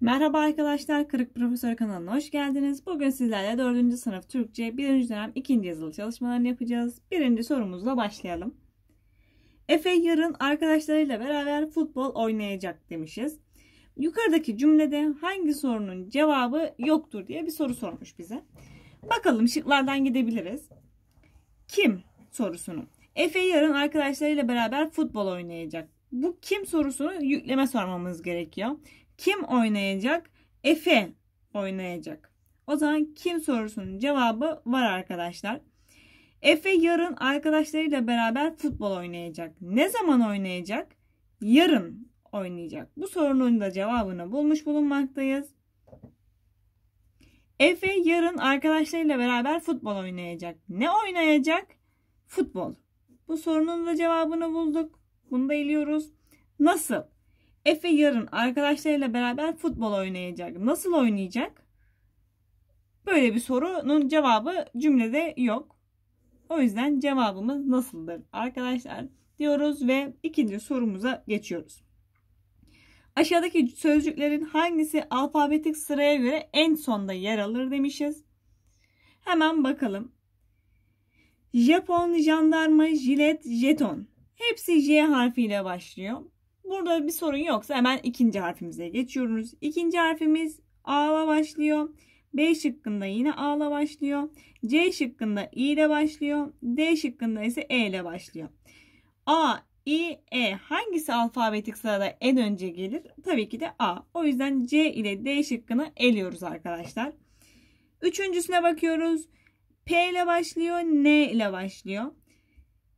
Merhaba arkadaşlar, Kırık Profesör kanalına hoş geldiniz. Bugün sizlerle 4. sınıf Türkçe 1. dönem 2. yazılı çalışmalarını yapacağız. 1. sorumuzla başlayalım. Efe yarın arkadaşlarıyla beraber futbol oynayacak demişiz. Yukarıdaki cümlede hangi sorunun cevabı yoktur diye bir soru sormuş bize. Bakalım şıklardan gidebiliriz. Kim sorusunu. Efe yarın arkadaşlarıyla beraber futbol oynayacak. Bu kim sorusunu yükleme sormamız gerekiyor. Kim oynayacak? Efe oynayacak. O zaman kim sorusunun cevabı var arkadaşlar. Efe yarın arkadaşlarıyla beraber futbol oynayacak. Ne zaman oynayacak? Yarın oynayacak. Bu sorunun da cevabını bulmuş bulunmaktayız. Efe yarın arkadaşlarıyla beraber futbol oynayacak. Ne oynayacak? Futbol. Bu sorunun da cevabını bulduk. Bunu da eliyoruz. Nasıl? Efe yarın arkadaşlarıyla beraber futbol oynayacak. Nasıl oynayacak? Böyle bir sorunun cevabı cümlede yok. O yüzden cevabımız nasıldır arkadaşlar diyoruz ve ikinci sorumuza geçiyoruz. Aşağıdaki sözcüklerin hangisi alfabetik sıraya göre en sonda yer alır demişiz. Hemen bakalım. Japon, jandarma, jilet, jeton. Hepsi J harfiyle başlıyor. Burada bir sorun yoksa hemen ikinci harfimize geçiyoruz. İkinci harfimiz a ile başlıyor. B şıkkında yine a ile başlıyor. C şıkkında İ ile başlıyor. D şıkkında ise E ile başlıyor. A, İ, E hangisi alfabetik sırada en önce gelir? Tabii ki de A. O yüzden C ile D şıkkını eliyoruz arkadaşlar. Üçüncüsüne bakıyoruz. P ile başlıyor, N ile başlıyor.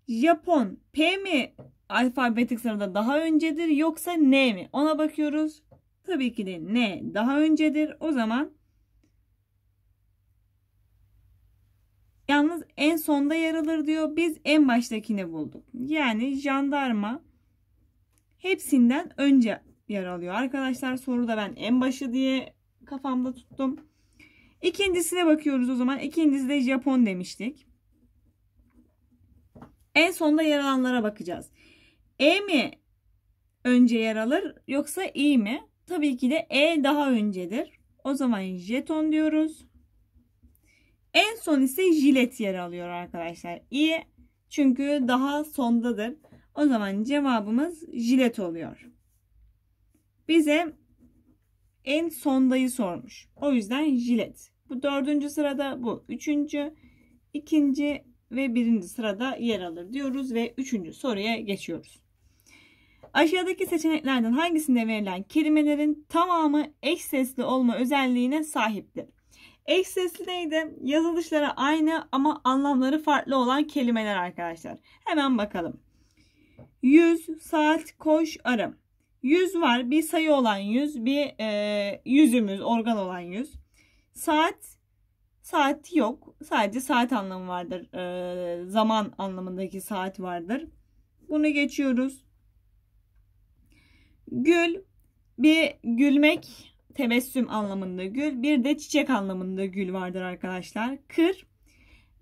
Japon P mi alfabetik sırada daha öncedir yoksa N mi? Ona bakıyoruz. Tabii ki de N daha öncedir. O zaman yalnız en sonda yer alır diyor. Biz en baştakini bulduk. Yani jandarma hepsinden önce yer alıyor. Arkadaşlar soruda ben en başı diye kafamda tuttum. İkincisine bakıyoruz o zaman. İkincisi de Japon demiştik. En sonda yer alanlara bakacağız. E mi önce yer alır yoksa i mi? Tabii ki de e daha öncedir. O zaman jeton diyoruz. En son ise jilet yer alıyor arkadaşlar. i çünkü daha sondadır. O zaman cevabımız jilet oluyor. Bize en sondayı sormuş. O yüzden jilet. Bu dördüncü sırada bu. Üçüncü, ikinci ve birinci sırada yer alır diyoruz ve üçüncü soruya geçiyoruz. Aşağıdaki seçeneklerden hangisinde verilen kelimelerin tamamı eş sesli olma özelliğine sahiptir? Eş sesli neydi? Yazılışlara aynı ama anlamları farklı olan kelimeler arkadaşlar. Hemen bakalım. Yüz, saat, koş, arım. Yüz var. Bir sayı olan yüz. Bir e, yüzümüz, organ olan yüz. Saat, saat yok. Sadece saat anlamı vardır. E, zaman anlamındaki saat vardır. Bunu geçiyoruz. Gül bir gülmek tebessüm anlamında gül. Bir de çiçek anlamında gül vardır arkadaşlar. Kır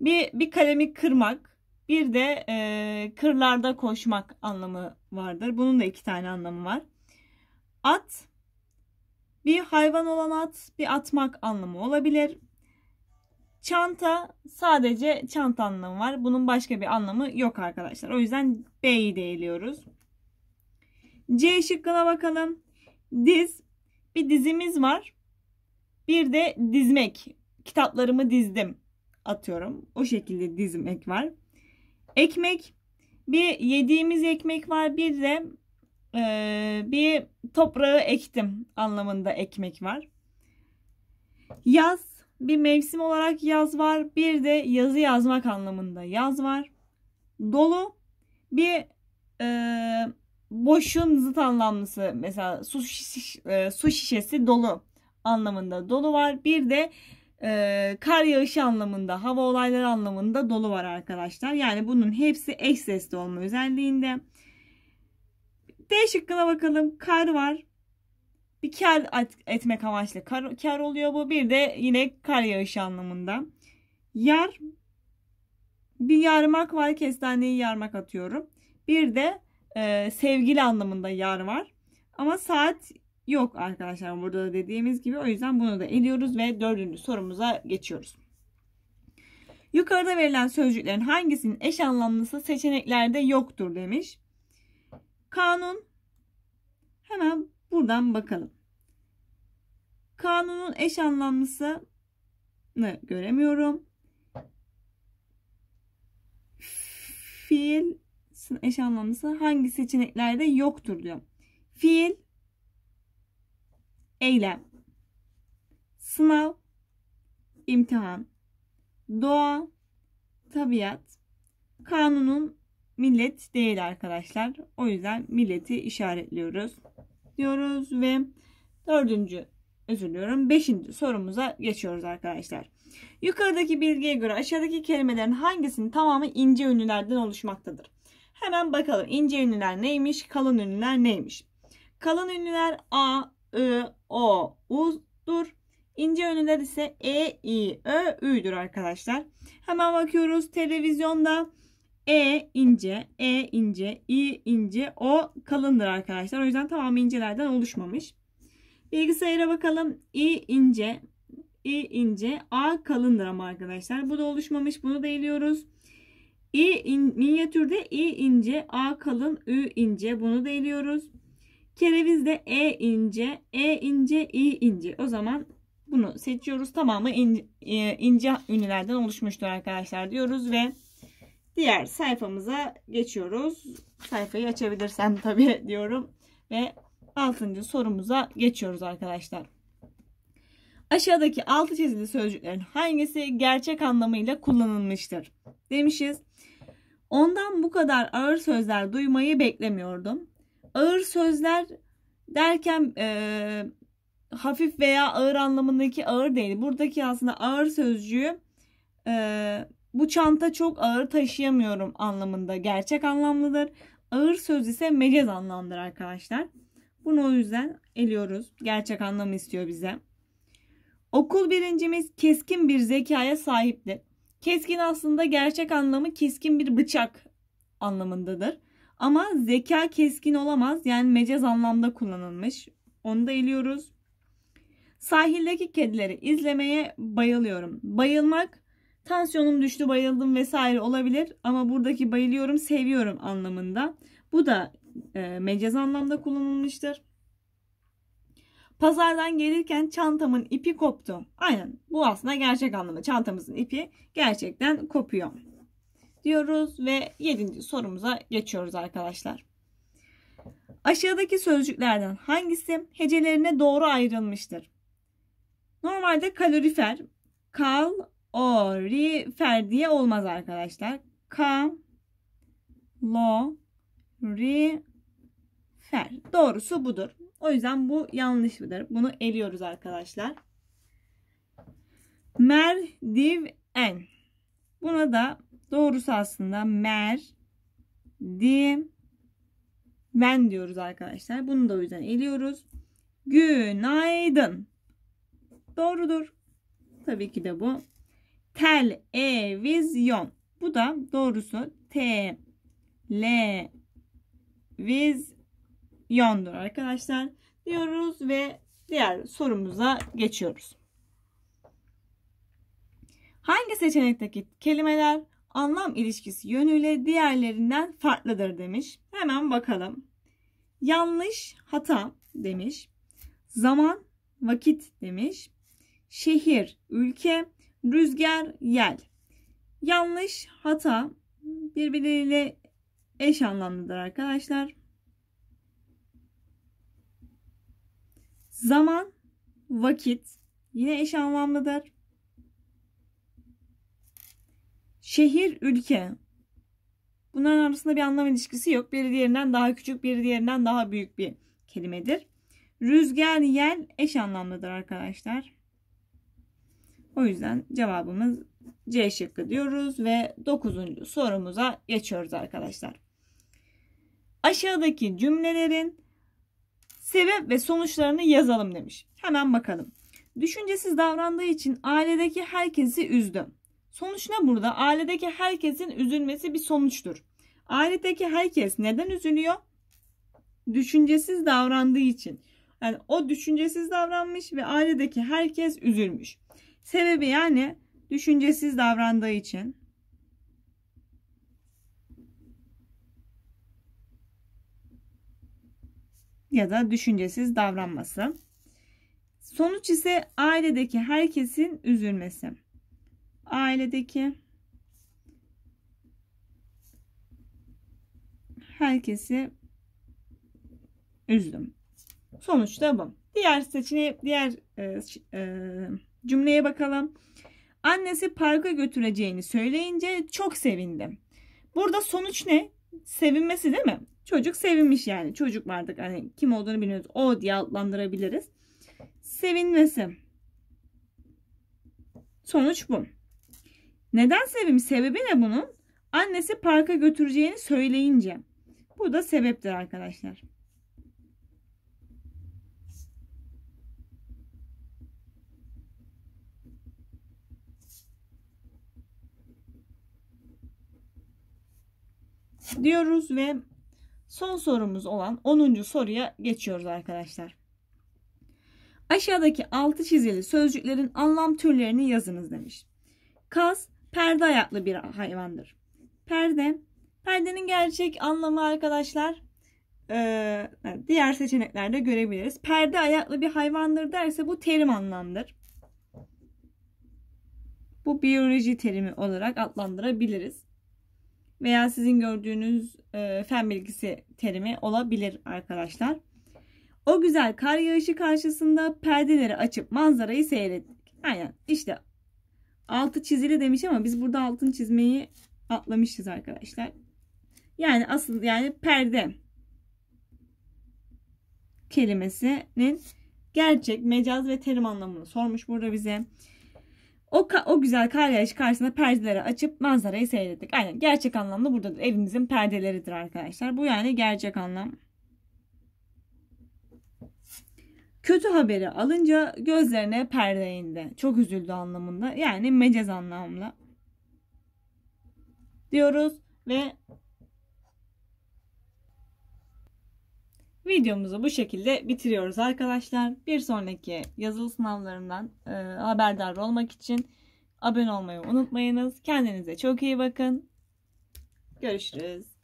bir, bir kalemi kırmak. Bir de e, kırlarda koşmak anlamı vardır. Bunun da iki tane anlamı var. At bir hayvan olan at, bir atmak anlamı olabilir. Çanta sadece çanta anlamı var. Bunun başka bir anlamı yok arkadaşlar. O yüzden B'yi de eliyoruz. C şıkkına bakalım. Diz. Bir dizimiz var. Bir de dizmek. Kitaplarımı dizdim. Atıyorum. O şekilde dizmek var. Ekmek. Bir yediğimiz ekmek var. Bir de e, bir toprağı ektim anlamında ekmek var. Yaz. Bir mevsim olarak yaz var. Bir de yazı yazmak anlamında yaz var. Dolu. Bir e, boşun zıt anlamlısı mesela su, şiş, e, su şişesi dolu anlamında dolu var. Bir de e, kar yağışı anlamında hava olayları anlamında dolu var arkadaşlar. Yani bunun hepsi eş sesli olma özelliğinde. D şıkkına bakalım. Kar var. Bir kar etmek amaçlı kar, kar oluyor bu. Bir de yine kar yağışı anlamında. Yar bir yarmak var. Kestaneyi yarmak atıyorum. Bir de e, sevgili anlamında yar var. Ama saat yok arkadaşlar burada da dediğimiz gibi. O yüzden bunu da ediyoruz ve dördüncü sorumuza geçiyoruz. Yukarıda verilen sözcüklerin hangisinin eş anlamlısı seçeneklerde yoktur demiş. Kanun hemen buradan bakalım. Kanunun eş anlamlısını göremiyorum. Fiil yapısının eş anlamlısı hangi seçeneklerde yoktur diyor. Fiil, eylem, sınav, imtihan, doğa, tabiat, kanunun millet değil arkadaşlar. O yüzden milleti işaretliyoruz diyoruz ve dördüncü özür diliyorum. Beşinci sorumuza geçiyoruz arkadaşlar. Yukarıdaki bilgiye göre aşağıdaki kelimelerin hangisinin tamamı ince ünlülerden oluşmaktadır? Hemen bakalım ince ünlüler neymiş, kalın ünlüler neymiş? Kalın ünlüler A, I, O, U'dur. İnce ünlüler ise E, I, Ö, Ü'dür arkadaşlar. Hemen bakıyoruz televizyonda E ince, E ince, I ince, O kalındır arkadaşlar. O yüzden tamamı incelerden oluşmamış. Bilgisayara bakalım. I ince, I ince, A kalındır ama arkadaşlar. Bu da oluşmamış. Bunu da eliyoruz. İ in, minyatürde i ince, a kalın, ü ince. Bunu da eliyoruz. Kerevizde e ince, e ince, İ ince. O zaman bunu seçiyoruz. Tamamı ince, ince ünlülerden oluşmuştur arkadaşlar diyoruz ve diğer sayfamıza geçiyoruz. Sayfayı açabilirsem tabii diyorum ve 6. sorumuza geçiyoruz arkadaşlar. Aşağıdaki altı çizili sözcüklerin hangisi gerçek anlamıyla kullanılmıştır? Demişiz. Ondan bu kadar ağır sözler duymayı beklemiyordum. Ağır sözler derken e, hafif veya ağır anlamındaki ağır değil. Buradaki aslında ağır sözcüğü e, bu çanta çok ağır taşıyamıyorum anlamında gerçek anlamlıdır. Ağır söz ise mecaz anlamdır arkadaşlar. Bunu o yüzden eliyoruz. Gerçek anlamı istiyor bize. Okul birincimiz keskin bir zekaya sahiptir. Keskin aslında gerçek anlamı keskin bir bıçak anlamındadır. Ama zeka keskin olamaz. Yani mecaz anlamda kullanılmış. Onu da eliyoruz. Sahildeki kedileri izlemeye bayılıyorum. Bayılmak tansiyonum düştü bayıldım vesaire olabilir ama buradaki bayılıyorum seviyorum anlamında. Bu da e, mecaz anlamda kullanılmıştır. Pazardan gelirken çantamın ipi koptu. Aynen bu aslında gerçek anlamda çantamızın ipi gerçekten kopuyor diyoruz ve 7. sorumuza geçiyoruz arkadaşlar. Aşağıdaki sözcüklerden hangisi hecelerine doğru ayrılmıştır? Normalde kalorifer kal o ri fer diye olmaz arkadaşlar. Ka lo ri fer. Doğrusu budur. O yüzden bu yanlış mıdır? Bunu eliyoruz arkadaşlar. Merdiven. Buna da doğrusu aslında mer di ben diyoruz arkadaşlar. Bunu da o yüzden eliyoruz. Günaydın. Doğrudur. Tabii ki de bu. Televizyon. Bu da doğrusu te le viz yandır arkadaşlar diyoruz ve diğer sorumuza geçiyoruz. Hangi seçenekteki kelimeler anlam ilişkisi yönüyle diğerlerinden farklıdır demiş. Hemen bakalım. Yanlış, hata demiş. Zaman, vakit demiş. Şehir, ülke, rüzgar, yel. Yanlış, hata birbirleriyle eş anlamlıdır arkadaşlar. Zaman, vakit yine eş anlamlıdır. Şehir, ülke. Bunların arasında bir anlam ilişkisi yok. Biri diğerinden daha küçük, biri diğerinden daha büyük bir kelimedir. Rüzgar, yel eş anlamlıdır arkadaşlar. O yüzden cevabımız C şıkkı diyoruz ve 9. sorumuza geçiyoruz arkadaşlar. Aşağıdaki cümlelerin sebep ve sonuçlarını yazalım demiş. Hemen bakalım. Düşüncesiz davrandığı için ailedeki herkesi üzdü. Sonuç ne burada? Ailedeki herkesin üzülmesi bir sonuçtur. Ailedeki herkes neden üzülüyor? Düşüncesiz davrandığı için. Yani o düşüncesiz davranmış ve ailedeki herkes üzülmüş. Sebebi yani düşüncesiz davrandığı için. ya da düşüncesiz davranması. Sonuç ise ailedeki herkesin üzülmesi. Ailedeki herkesi üzdüm. Sonuçta bu. Diğer seçeneğe, diğer e, e, cümleye bakalım. Annesi parka götüreceğini söyleyince çok sevindim. Burada sonuç ne? Sevinmesi değil mi? Çocuk sevinmiş yani. Çocuk mu hani kim olduğunu bilmiyoruz. O diye adlandırabiliriz. Sevinmesi. Sonuç bu. Neden sevim? Sebebi ne bunun? Annesi parka götüreceğini söyleyince. Bu da sebeptir arkadaşlar. diyoruz ve Son sorumuz olan 10. soruya geçiyoruz arkadaşlar. Aşağıdaki altı çizili sözcüklerin anlam türlerini yazınız demiş. Kaz perde ayaklı bir hayvandır. Perde. Perdenin gerçek anlamı arkadaşlar ee, diğer seçeneklerde görebiliriz. Perde ayaklı bir hayvandır derse bu terim anlamdır. Bu biyoloji terimi olarak adlandırabiliriz veya sizin gördüğünüz e, fen bilgisi terimi olabilir arkadaşlar. O güzel kar yağışı karşısında perdeleri açıp manzarayı seyrettik. Aynen işte altı çizili demiş ama biz burada altın çizmeyi atlamışız arkadaşlar. Yani asıl yani perde kelimesinin gerçek, mecaz ve terim anlamını sormuş burada bize. O, o güzel kar yağışı karşısında perdeleri açıp manzarayı seyrettik. Aynen gerçek anlamda burada evimizin perdeleridir arkadaşlar. Bu yani gerçek anlam. Kötü haberi alınca gözlerine perde indi. Çok üzüldü anlamında. Yani mecaz anlamla. Diyoruz ve Videomuzu bu şekilde bitiriyoruz arkadaşlar. Bir sonraki yazılı sınavlarından e, haberdar olmak için abone olmayı unutmayınız. Kendinize çok iyi bakın. Görüşürüz.